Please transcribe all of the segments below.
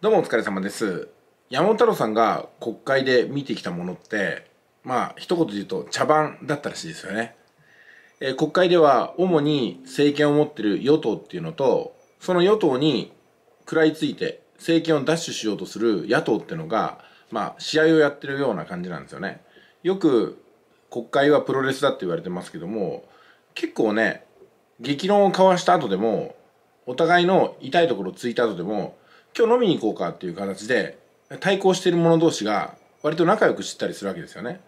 どうもお疲れ様です。山本太郎さんが国会で見てきたものって、まあ、一言で言うと茶番だったらしいですよね。えー、国会では主に政権を持ってる与党っていうのと、その与党に食らいついて政権を奪取しようとする野党っていうのが、まあ、試合をやってるような感じなんですよね。よく国会はプロレスだって言われてますけども、結構ね、激論を交わした後でも、お互いの痛いところをついた後でも、今日飲みに行こうかっていう形で対抗している者同士が割と仲良く知ったりするわけですよね。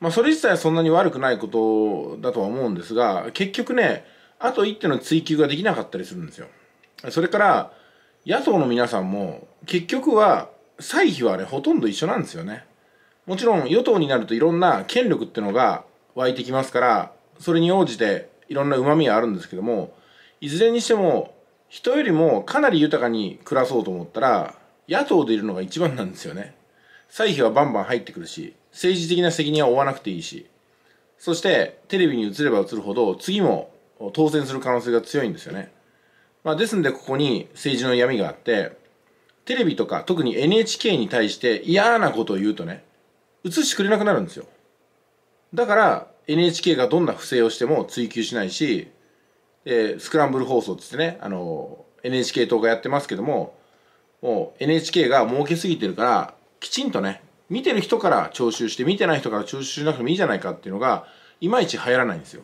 まあそれ自体はそんなに悪くないことだとは思うんですが、結局ね、あと一手の追求ができなかったりするんですよ。それから、野党の皆さんも結局は歳費はね、ほとんど一緒なんですよね。もちろん与党になるといろんな権力っていうのが湧いてきますから、それに応じていろんな旨味があるんですけども、いずれにしても人よりもかなり豊かに暮らそうと思ったら、野党でいるのが一番なんですよね。歳費はバンバン入ってくるし、政治的な責任は負わなくていいし、そしてテレビに映れば映るほど次も当選する可能性が強いんですよね。まあ、ですんでここに政治の闇があって、テレビとか特に NHK に対して嫌なことを言うとね、映してくれなくなるんですよ。だから NHK がどんな不正をしても追及しないし、で、スクランブル放送ってね、あの、NHK 党がやってますけども、もう NHK が儲けすぎてるから、きちんとね、見てる人から徴収して、見てない人から徴収しなくてもいいじゃないかっていうのが、いまいち流行らないんですよ。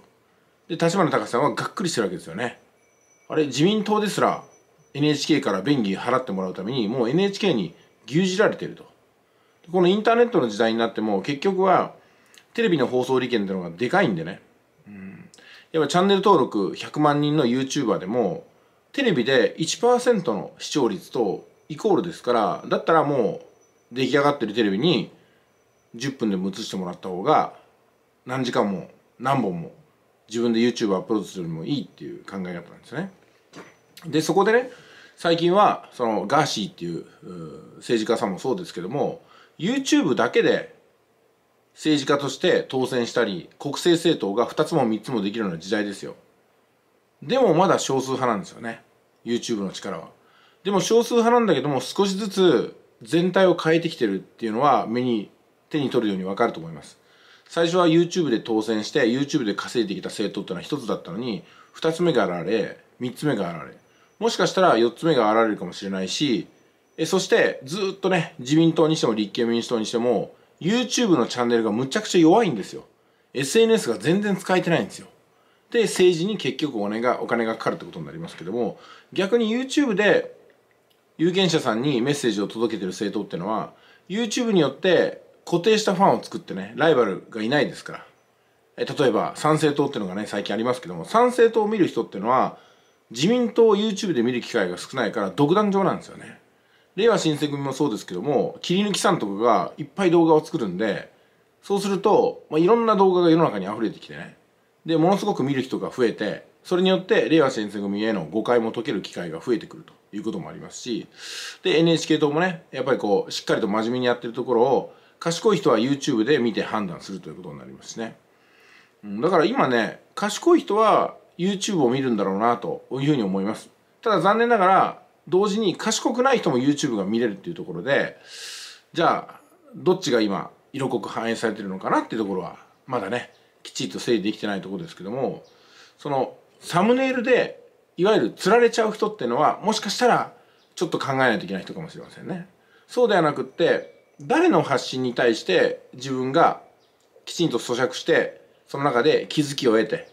で、立花隆さんはがっくりしてるわけですよね。あれ、自民党ですら NHK から便宜払ってもらうために、もう NHK に牛耳られてると。このインターネットの時代になっても、結局は、テレビの放送利権っていうのがでかいんでね。うんやっぱチャンネル登録100万人の YouTuber でもテレビで1%の視聴率とイコールですからだったらもう出来上がってるテレビに10分でも映してもらった方が何時間も何本も自分で YouTube アップロードするよりもいいっていう考え方なんですね。でそこでね最近はそのガーシーっていう政治家さんもそうですけども YouTube だけで政治家として当選したり国政政党が2つも3つもできるような時代ですよでもまだ少数派なんですよね YouTube の力はでも少数派なんだけども少しずつ全体を変えてきてるっていうのは目に手に取るようにわかると思います最初は YouTube で当選して YouTube で稼いできた政党ってのは1つだったのに2つ目が現れ3つ目が現れもしかしたら4つ目が現れるかもしれないしえそしてずっとね自民党にしても立憲民主党にしても YouTube のチャンネルがむちゃくちゃ弱いんですよ。SNS が全然使えてないんですよ。で、政治に結局お,、ね、がお金がかかるってことになりますけども、逆に YouTube で有権者さんにメッセージを届けてる政党ってのは、YouTube によって固定したファンを作ってね、ライバルがいないですから。え例えば、参政党っていうのがね、最近ありますけども、参政党を見る人ってのは、自民党を YouTube で見る機会が少ないから独壇場なんですよね。令和新選組もそうですけども切り抜きさんとかがいっぱい動画を作るんでそうすると、まあ、いろんな動画が世の中に溢れてきてねでものすごく見る人が増えてそれによって令和新選組への誤解も解ける機会が増えてくるということもありますしで NHK 党もねやっぱりこうしっかりと真面目にやってるところを賢い人は YouTube で見て判断するということになりますしね、うん、だから今ね賢い人は YouTube を見るんだろうなというふうに思いますただ残念ながら同時に賢くない人も YouTube が見れるっていうところでじゃあどっちが今色濃く反映されてるのかなっていうところはまだねきちっと整理できてないところですけどもそのサムネイルでいわゆる釣られちゃう人っていうのはもしかしたらちょっと考えないといけない人かもしれませんね。そうではなくって誰の発信に対して自分がきちんと咀嚼してその中で気づきを得て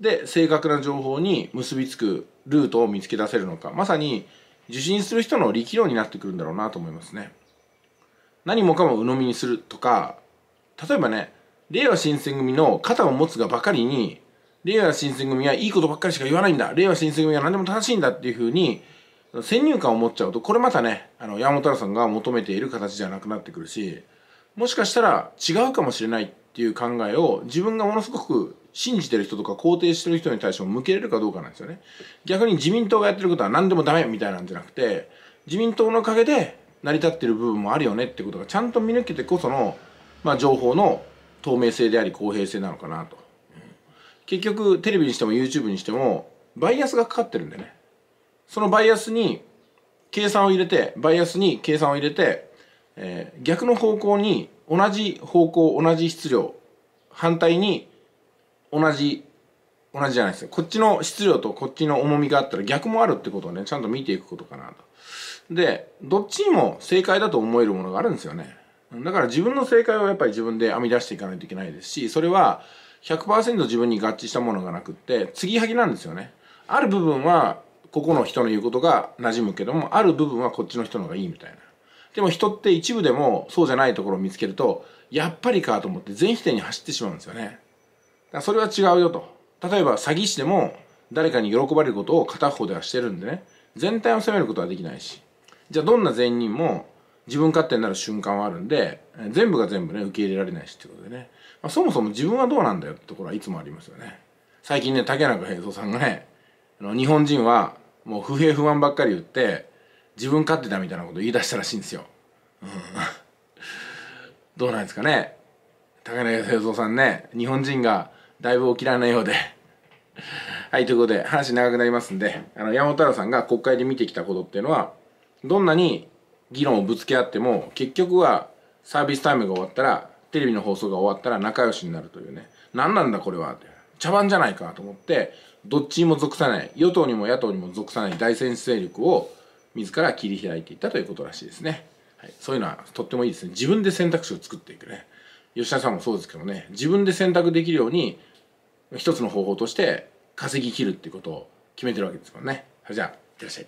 で正確な情報に結びつくルートを見つけ出せるのかまさに受診する人の力量になってくるんだろうなと思いますね何もかも鵜呑みにするとか例えばね令和新選組の肩を持つがばかりに令和新選組はいいことばっかりしか言わないんだ令和新選組は何でも正しいんだっていうふうに先入観を持っちゃうとこれまたねあの山本太さんが求めている形じゃなくなってくるしもしかしたら違うかもしれないっていう考えを自分がものすごく信じてる人とか肯定してる人に対しても向けれるかどうかなんですよね。逆に自民党がやってることは何でもダメみたいなんじゃなくて、自民党のおかげで成り立ってる部分もあるよねってことがちゃんと見抜けてこその、まあ、情報の透明性であり公平性なのかなと。結局、テレビにしても YouTube にしても、バイアスがかかってるんでね。そのバイアスに、計算を入れて、バイアスに計算を入れて、えー、逆の方向に同じ方向、同じ質量、反対に同じ同じじゃないですよこっちの質量とこっちの重みがあったら逆もあるってことをねちゃんと見ていくことかなとでどっちにも正解だと思えるものがあるんですよねだから自分の正解をやっぱり自分で編み出していかないといけないですしそれは100%自分に合致したものがなくって継ぎはぎなんですよねある部分はここの人の言うことが馴染むけどもある部分はこっちの人の方がいいみたいなでも人って一部でもそうじゃないところを見つけるとやっぱりかと思って全否定に走ってしまうんですよねそれは違うよと例えば詐欺師でも誰かに喜ばれることを片方ではしてるんでね全体を責めることはできないしじゃあどんな善人も自分勝手になる瞬間はあるんで全部が全部ね受け入れられないしっていうことでね、まあ、そもそも自分はどうなんだよってところはいつもありますよね最近ね竹中平蔵さんがね日本人はもう不平不満ばっかり言って自分勝手だみたいなこと言い出したらしいんですよ、うん、どうなんですかね竹中平蔵さんね日本人がだいぶ起きられないようではい、ということで、話長くなりますんで、あの、山本太郎さんが国会で見てきたことっていうのは、どんなに議論をぶつけ合っても、結局はサービスタイムが終わったら、テレビの放送が終わったら仲良しになるというね、何なんだこれは、茶番じゃないかと思って、どっちにも属さない、与党にも野党にも属さない大先勢力を、自ら切り開いていったということらしいですね。はい、そういうのはとってもいいですね。自分で選択肢を作っていくね。吉田さんもそうですけどね、自分で選択できるように、一つの方法として稼ぎ切るっていうことを決めてるわけですもんね。それじゃあいってらっしゃい。